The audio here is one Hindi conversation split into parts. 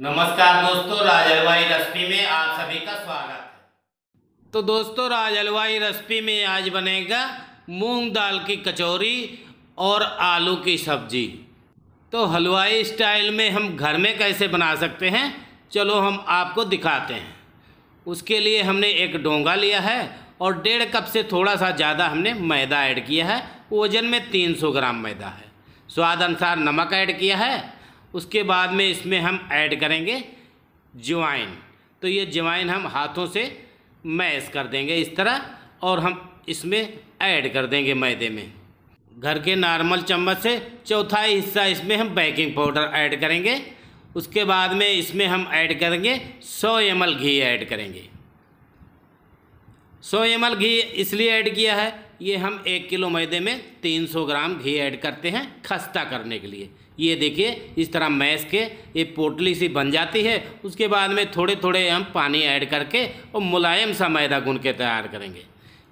नमस्कार दोस्तों राज हलवाई रेसिपी में आप सभी का स्वागत है तो दोस्तों राज हलवाई रेसिपी में आज बनेगा मूंग दाल की कचौरी और आलू की सब्जी तो हलवाई स्टाइल में हम घर में कैसे बना सकते हैं चलो हम आपको दिखाते हैं उसके लिए हमने एक डोंगा लिया है और डेढ़ कप से थोड़ा सा ज़्यादा हमने मैदा ऐड किया है वजन में 300 ग्राम मैदा है स्वाद अनुसार नमक ऐड किया है उसके बाद में इसमें हम ऐड करेंगे जवाइन तो ये जवाइन हम हाथों से मैश कर देंगे इस तरह और हम इसमें ऐड कर देंगे मैदे में घर के नॉर्मल चम्मच से चौथाई हिस्सा इसमें हम बेकिंग पाउडर ऐड करेंगे उसके बाद में इसमें हम ऐड करेंगे 100 एम घी ऐड करेंगे 100 एम घी इसलिए ऐड किया है ये हम एक किलो मैदे में 300 ग्राम घी ऐड करते हैं खस्ता करने के लिए ये देखिए इस तरह मैश के ये पोटली सी बन जाती है उसके बाद में थोड़े थोड़े हम पानी ऐड करके और मुलायम सा मैदा गुन के तैयार करेंगे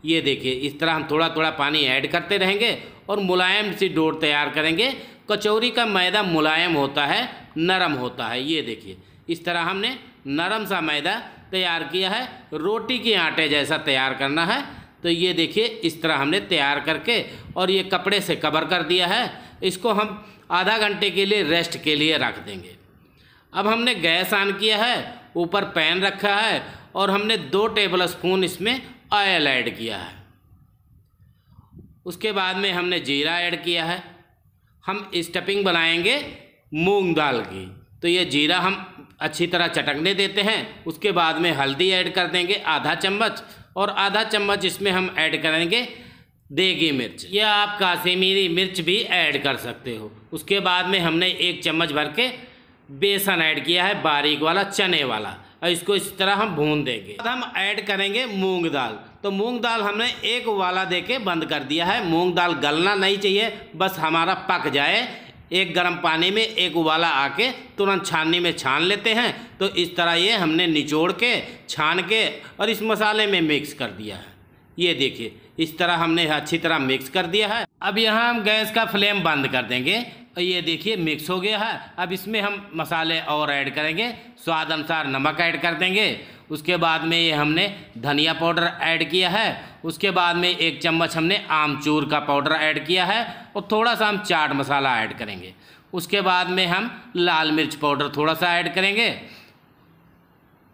ये देखिए इस तरह हम थोड़ा थोड़ा पानी ऐड करते रहेंगे और मुलायम सी डोर तैयार करेंगे कचौरी का मैदा मुलायम होता है नरम होता है ये देखिए इस तरह हमने नरम सा मैदा तैयार किया है रोटी के आटे जैसा तैयार करना है तो ये देखिए इस तरह हमने तैयार करके और ये कपड़े से कवर कर दिया है इसको हम आधा घंटे के लिए रेस्ट के लिए रख देंगे अब हमने गैस ऑन किया है ऊपर पैन रखा है और हमने दो टेबल स्पून इसमें ऑयल ऐड किया है उसके बाद में हमने जीरा ऐड किया है हम स्टफिंग बनाएंगे मूंग दाल की तो ये जीरा हम अच्छी तरह चटकने देते हैं उसके बाद में हल्दी ऐड कर देंगे आधा चम्मच और आधा चम्मच इसमें हम ऐड करेंगे देगी मिर्च या आप काश्मीरी मिर्च भी ऐड कर सकते हो उसके बाद में हमने एक चम्मच भर के बेसन ऐड किया है बारीक वाला चने वाला और इसको इस तरह हम भून देंगे अब हम ऐड करेंगे मूंग दाल तो मूंग दाल हमने एक वाला दे के बंद कर दिया है मूंग दाल गलना नहीं चाहिए बस हमारा पक जाए एक गर्म पानी में एक उबाला आके तुरंत छाननी में छान लेते हैं तो इस तरह ये हमने निचोड़ के छान के और इस मसाले में मिक्स कर दिया है ये देखिए इस तरह हमने अच्छी तरह मिक्स कर दिया है अब यहाँ हम गैस का फ्लेम बंद कर देंगे और ये देखिए मिक्स हो गया है अब इसमें हम मसाले और ऐड करेंगे स्वाद अनुसार नमक ऐड कर देंगे उसके बाद में ये हमने धनिया पाउडर ऐड किया है उसके बाद में एक चम्मच हमने आमचूर का पाउडर ऐड किया है और थोड़ा सा हम चाट मसाला ऐड करेंगे उसके बाद में हम लाल मिर्च पाउडर थोड़ा सा ऐड करेंगे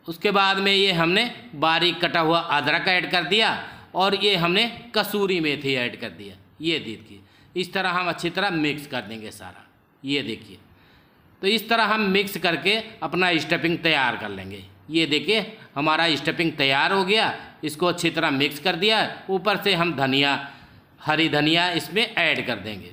उसके बाद में ये हमने बारीक कटा हुआ अदरक ऐड कर दिया और ये हमने कसूरी मेथी ऐड कर दिया ये देखिए इस तरह हम अच्छी तरह मिक्स कर देंगे सारा ये देखिए तो इस तरह हम मिक्स करके अपना स्टफिंग तैयार कर लेंगे ये देखिए हमारा स्टफिंग तैयार हो गया इसको अच्छी तरह मिक्स कर दिया ऊपर से हम धनिया हरी धनिया इसमें ऐड कर देंगे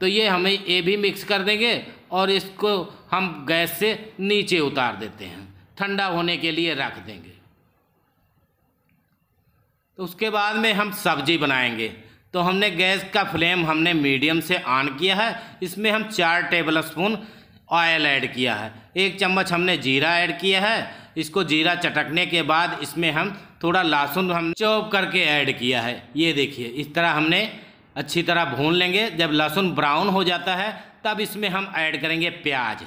तो ये हमें ये भी मिक्स कर देंगे और इसको हम गैस से नीचे उतार देते हैं ठंडा होने के लिए रख देंगे तो उसके बाद में हम सब्जी बनाएंगे तो हमने गैस का फ्लेम हमने मीडियम से ऑन किया है इसमें हम चार टेबल स्पून ऑयल ऐड किया है एक चम्मच हमने जीरा ऐड किया है इसको जीरा चटकने के बाद इसमें हम थोड़ा लहसुन हम चौप करके ऐड किया है ये देखिए इस तरह हमने अच्छी तरह भून लेंगे जब लहसुन ब्राउन हो जाता है तब इसमें हम ऐड करेंगे प्याज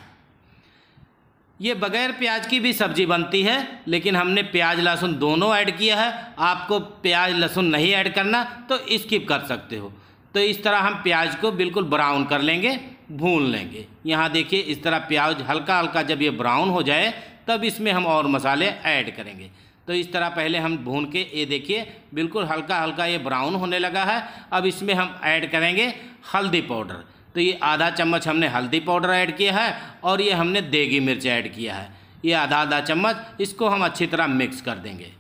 ये बगैर प्याज की भी सब्जी बनती है लेकिन हमने प्याज लहसुन दोनों ऐड किया है आपको प्याज लहसुन नहीं ऐड करना तो स्किप कर सकते हो तो इस तरह हम प्याज को बिल्कुल ब्राउन कर लेंगे भून लेंगे यहाँ देखिए इस तरह प्याज हल्का हल्का जब ये ब्राउन हो जाए तब इसमें हम और मसाले ऐड करेंगे तो इस तरह पहले हम भून के ये देखिए बिल्कुल हल्का हल्का ये ब्राउन होने लगा है अब इसमें हम ऐड करेंगे हल्दी पाउडर तो ये आधा चम्मच हमने हल्दी पाउडर ऐड किया है और ये हमने देगी मिर्च ऐड किया है ये आधा आधा चम्मच इसको हम अच्छी तरह मिक्स कर देंगे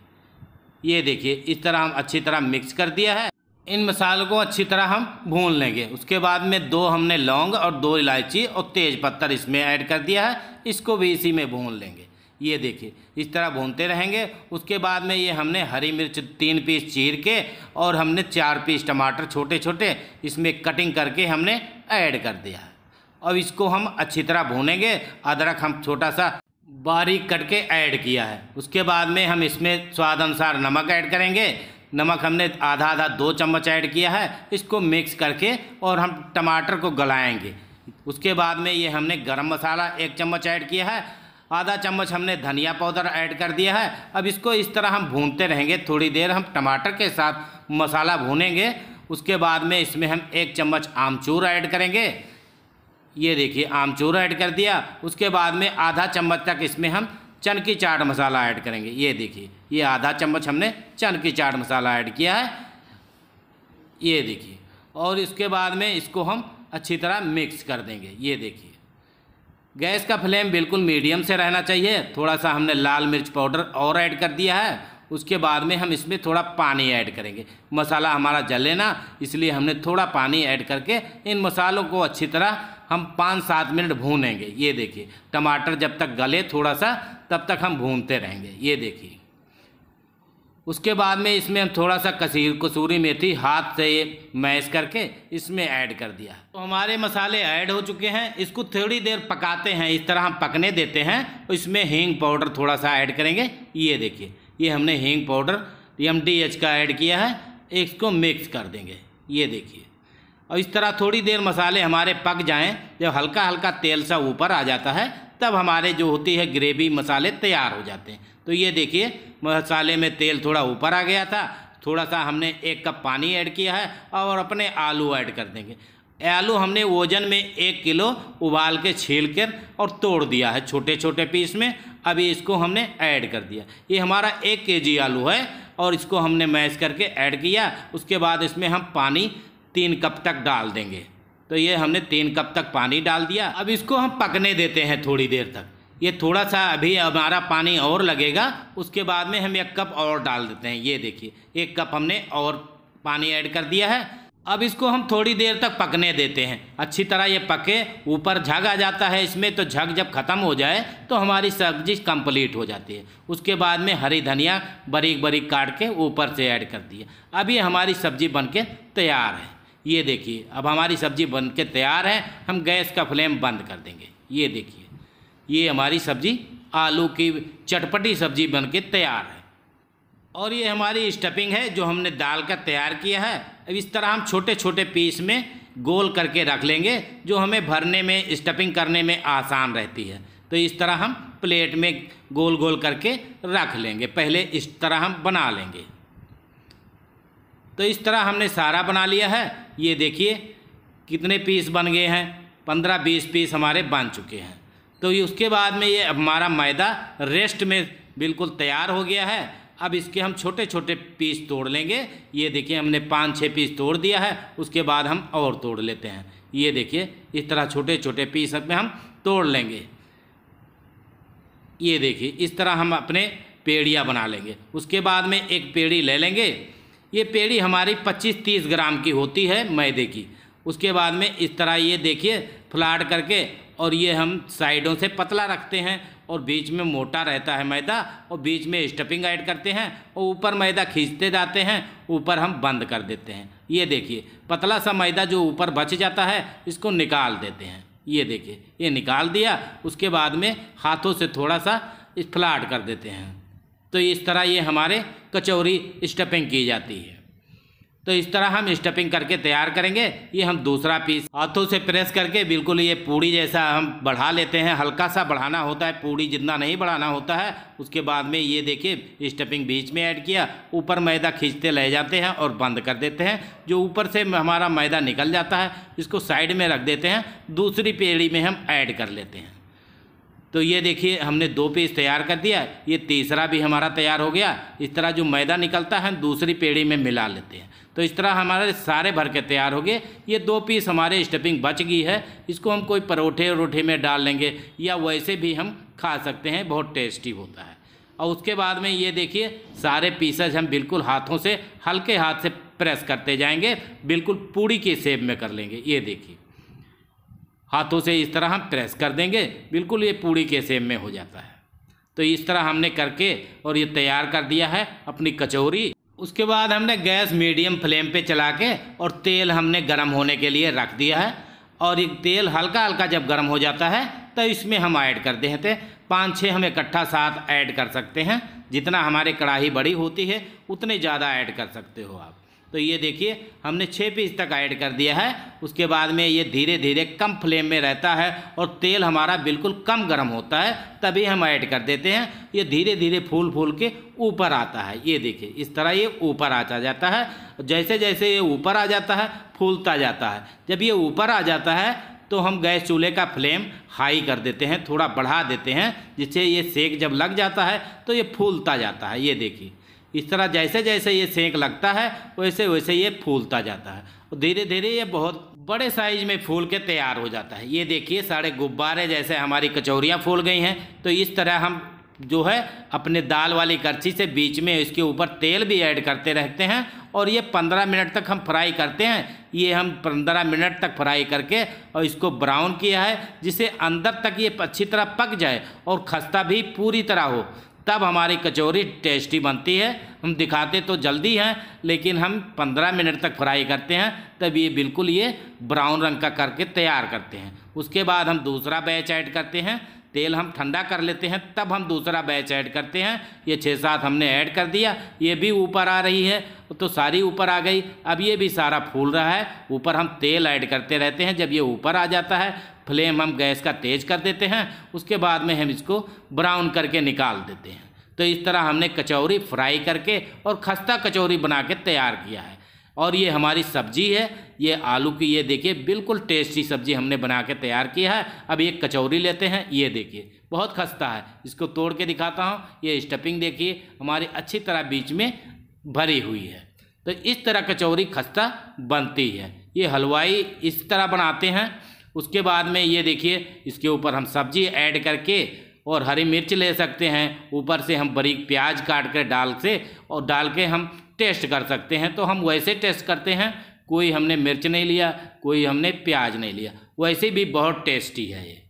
ये देखिए इस तरह हम अच्छी तरह मिक्स कर दिया है इन मसालों को अच्छी तरह हम भून लेंगे उसके बाद में दो हमने लौंग और दो इलायची और तेज़ पत्थर इसमें ऐड कर दिया है इसको भी इसी में भून लेंगे ये देखिए इस तरह भूनते रहेंगे उसके बाद में ये हमने हरी मिर्च तीन पीस चीर के और हमने चार पीस टमाटर छोटे छोटे इसमें कटिंग करके हमने ऐड कर दिया अब इसको हम अच्छी तरह भूनेंगे अदरक हम छोटा सा बारीक कट के ऐड किया है उसके बाद में हम इसमें स्वाद अनुसार नमक ऐड करेंगे नमक हमने आधा आधा दो चम्मच ऐड किया है इसको मिक्स करके और हम टमाटर को गलाएँगे उसके बाद में ये हमने गर्म मसाला एक चम्मच ऐड किया है आधा चम्मच हमने धनिया पाउडर ऐड कर दिया है अब इसको इस तरह हम भूनते रहेंगे थोड़ी देर हम टमाटर के साथ मसाला भूनेंगे उसके बाद में इसमें हम एक चम्मच आमचूर ऐड करेंगे ये देखिए आमचूर ऐड कर दिया उसके बाद में आधा चम्मच तक इसमें हम चन की चाट मसाला ऐड करेंगे ये देखिए ये आधा चम्मच हमने चन की चाट मसाला ऐड किया है ये देखिए और इसके बाद में इसको हम अच्छी तरह मिक्स कर देंगे ये देखिए गैस का फ्लेम बिल्कुल मीडियम से रहना चाहिए थोड़ा सा हमने लाल मिर्च पाउडर और ऐड कर दिया है उसके बाद में हम इसमें थोड़ा पानी ऐड करेंगे मसाला हमारा जले ना इसलिए हमने थोड़ा पानी ऐड करके इन मसालों को अच्छी तरह हम पाँच सात मिनट भूनेंगे ये देखिए टमाटर जब तक गले थोड़ा सा तब तक हम भूनते रहेंगे ये देखिए उसके बाद में इसमें हम थोड़ा सा कसीर कसूरी मेथी हाथ से मैश करके इसमें ऐड कर दिया तो हमारे मसाले ऐड हो चुके हैं इसको थोड़ी देर पकाते हैं इस तरह हम पकने देते हैं तो इसमें हींग पाउडर थोड़ा सा ऐड करेंगे ये देखिए ये हमने हींग पाउडर एम डी एच का ऐड किया है इसको मिक्स कर देंगे ये देखिए और इस तरह थोड़ी देर मसाले हमारे पक जाएँ जब हल्का हल्का तेल सा ऊपर आ जाता है तब हमारे जो होती है ग्रेवी मसाले तैयार हो जाते हैं तो ये देखिए मसाले में तेल थोड़ा ऊपर आ गया था थोड़ा सा हमने एक कप पानी ऐड किया है और अपने आलू ऐड कर देंगे आलू हमने वजन में एक किलो उबाल के छील कर और तोड़ दिया है छोटे छोटे पीस में अभी इसको हमने ऐड कर दिया ये हमारा एक केजी आलू है और इसको हमने मैश करके ऐड किया उसके बाद इसमें हम पानी तीन कप तक डाल देंगे तो ये हमने तीन कप तक पानी डाल दिया अब इसको हम पकने देते हैं थोड़ी देर तक ये थोड़ा सा अभी हमारा पानी और लगेगा उसके बाद में हम एक कप और डाल देते हैं ये देखिए एक कप हमने और पानी ऐड कर दिया है अब इसको हम थोड़ी देर तक पकने देते हैं अच्छी तरह ये पके ऊपर झग आ जाता है इसमें तो झग जब ख़त्म हो जाए तो हमारी सब्जी कंप्लीट हो जाती है उसके बाद में हरी धनिया बारीक बारीक काट के ऊपर से ऐड कर दिया अभी हमारी सब्जी बन के तैयार है ये देखिए अब हमारी सब्जी बन के तैयार है हम गैस का फ्लेम बंद कर देंगे ये देखिए ये हमारी सब्ज़ी आलू की चटपटी सब्ज़ी बन के तैयार है और ये हमारी स्टफिंग है जो हमने दाल का तैयार किया है अब इस तरह हम छोटे छोटे पीस में गोल करके रख लेंगे जो हमें भरने में स्टफिंग करने में आसान रहती है तो इस तरह हम प्लेट में गोल गोल करके रख लेंगे पहले इस तरह हम बना लेंगे तो इस तरह हमने सारा बना लिया है ये देखिए कितने पीस बन गए हैं पंद्रह बीस पीस हमारे बन चुके हैं तो ये उसके बाद में ये हमारा मैदा रेस्ट में बिल्कुल तैयार हो गया है अब इसके हम छोटे छोटे पीस तोड़ लेंगे ये देखिए हमने पाँच छः पीस तोड़ दिया है उसके बाद हम और तोड़ लेते हैं ये देखिए इस तरह छोटे छोटे पीस में हम तोड़ लेंगे ये देखिए इस तरह हम अपने पेड़ियाँ बना लेंगे उसके बाद में एक पेड़ी ले लेंगे ये पेड़ी हमारी पच्चीस तीस ग्राम की होती है मैदे की उसके बाद में इस तरह ये देखिए फ्लाट करके और ये हम साइडों से पतला रखते हैं और बीच में मोटा रहता है मैदा और बीच में स्टफिंग ऐड करते हैं और ऊपर मैदा खींचते जाते हैं ऊपर हम बंद कर देते हैं ये देखिए पतला सा मैदा जो ऊपर बच जाता है इसको निकाल देते हैं ये देखिए ये निकाल दिया उसके बाद में हाथों से थोड़ा सा फ्लाट कर देते हैं तो इस तरह ये हमारे कचौरी स्टफिंग की जाती है तो इस तरह हम स्टफिंग करके तैयार करेंगे ये हम दूसरा पीस हाथों से प्रेस करके बिल्कुल ये पूड़ी जैसा हम बढ़ा लेते हैं हल्का सा बढ़ाना होता है पूड़ी जितना नहीं बढ़ाना होता है उसके बाद में ये देखिए स्टफिंग बीच में ऐड किया ऊपर मैदा खींचते रह जाते हैं और बंद कर देते हैं जो ऊपर से हमारा मैदा निकल जाता है इसको साइड में रख देते हैं दूसरी पेड़ी में हम ऐड कर लेते हैं तो ये देखिए हमने दो पीस तैयार कर दिया ये तीसरा भी हमारा तैयार हो गया इस तरह जो मैदा निकलता है दूसरी पेड़ी में मिला लेते हैं तो इस तरह हमारे सारे भर के तैयार हो गए ये दो पीस हमारे स्टफिंग बच गई है इसको हम कोई परोठे वरोठे में डाल लेंगे या वैसे भी हम खा सकते हैं बहुत टेस्टी होता है और उसके बाद में ये देखिए सारे पीसेज हम बिल्कुल हाथों से हल्के हाथ से प्रेस करते जाएंगे बिल्कुल पूड़ी के सेब में कर लेंगे ये देखिए हाथों से इस तरह हम प्रेस कर देंगे बिल्कुल ये पूड़ी के सेब में हो जाता है तो इस तरह हमने करके और ये तैयार कर दिया है अपनी कचौरी उसके बाद हमने गैस मीडियम फ्लेम पे चला के और तेल हमने गर्म होने के लिए रख दिया है और ये तेल हल्का हल्का जब गर्म हो जाता है तो इसमें हम ऐड कर देते हैं पाँच छः हम इकट्ठा साथ ऐड कर सकते हैं जितना हमारे कढ़ाई बड़ी होती है उतने ज़्यादा ऐड कर सकते हो आप तो ये देखिए हमने छः पीस तक ऐड कर दिया है उसके बाद में ये धीरे धीरे कम फ्लेम में रहता है और तेल हमारा बिल्कुल कम गर्म होता है तभी हम ऐड कर देते हैं ये धीरे धीरे फूल फूल के ऊपर आता है ये देखिए इस तरह ये ऊपर आ जाता है जैसे जैसे ये ऊपर आ जाता है फूलता जाता है जब ये ऊपर आ जाता है तो हम गैस चूल्हे का फ्लेम हाई कर देते हैं थोड़ा बढ़ा देते हैं जिससे ये सेक जब लग जाता है तो ये फूलता जाता है ये देखिए इस तरह जैसे जैसे ये सेंक लगता है वैसे वैसे ये फूलता जाता है और धीरे धीरे ये बहुत बड़े साइज में फूल के तैयार हो जाता है ये देखिए सारे गुब्बारे जैसे हमारी कचौरियाँ फूल गई हैं तो इस तरह हम जो है अपने दाल वाली करछी से बीच में इसके ऊपर तेल भी ऐड करते रहते हैं और ये पंद्रह मिनट तक हम फ्राई करते हैं ये हम पंद्रह मिनट तक फ्राई करके और इसको ब्राउन किया है जिसे अंदर तक ये अच्छी तरह पक जाए और खस्ता भी पूरी तरह हो तब हमारी कचौरी टेस्टी बनती है हम दिखाते तो जल्दी हैं लेकिन हम पंद्रह मिनट तक फ्राई करते हैं तब ये बिल्कुल ये ब्राउन रंग का करके तैयार करते हैं उसके बाद हम दूसरा बैच ऐड करते हैं तेल हम ठंडा कर लेते हैं तब हम दूसरा बैच ऐड करते हैं ये छः सात हमने ऐड कर दिया ये भी ऊपर आ रही है तो सारी ऊपर आ गई अब ये भी सारा फूल रहा है ऊपर हम तेल ऐड करते रहते हैं जब ये ऊपर आ जाता है फ्लेम हम गैस का तेज़ कर देते हैं उसके बाद में हम इसको ब्राउन करके निकाल देते हैं तो इस तरह हमने कचौरी फ्राई करके और खस्ता कचौरी बना के तैयार किया है और ये हमारी सब्जी है ये आलू की ये देखिए बिल्कुल टेस्टी सब्जी हमने बना के तैयार किया है अब एक कचौरी लेते हैं ये देखिए बहुत खस्ता है इसको तोड़ के दिखाता हूँ ये स्टफिंग देखिए हमारी अच्छी तरह बीच में भरी हुई है तो इस तरह कचौरी खस्ता बनती है ये हलवाई इस तरह बनाते हैं उसके बाद में ये देखिए इसके ऊपर हम सब्जी ऐड करके और हरी मिर्च ले सकते हैं ऊपर से हम बारीक प्याज काट कर डाल से और डाल के हम टेस्ट कर सकते हैं तो हम वैसे टेस्ट करते हैं कोई हमने मिर्च नहीं लिया कोई हमने प्याज नहीं लिया वैसे भी बहुत टेस्टी है ये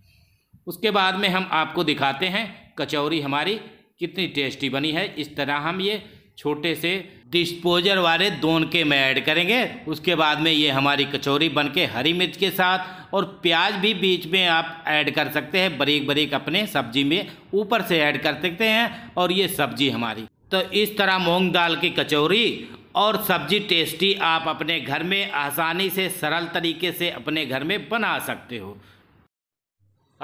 उसके बाद में हम आपको दिखाते हैं कचौरी हमारी कितनी टेस्टी बनी है इस तरह हम ये छोटे से डिस्पोजर वाले दोन के में ऐड करेंगे उसके बाद में ये हमारी कचौरी बन के हरी मिर्च के साथ और प्याज भी बीच में आप ऐड कर सकते हैं बरीक बरीक अपने सब्जी में ऊपर से ऐड कर सकते हैं और ये सब्जी हमारी तो इस तरह मूंग दाल की कचौरी और सब्जी टेस्टी आप अपने घर में आसानी से सरल तरीके से अपने घर में बना सकते हो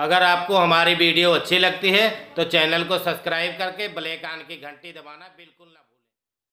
अगर आपको हमारी वीडियो अच्छी लगती है तो चैनल को सब्सक्राइब करके ब्लैक आन की घंटी दबाना बिल्कुल ना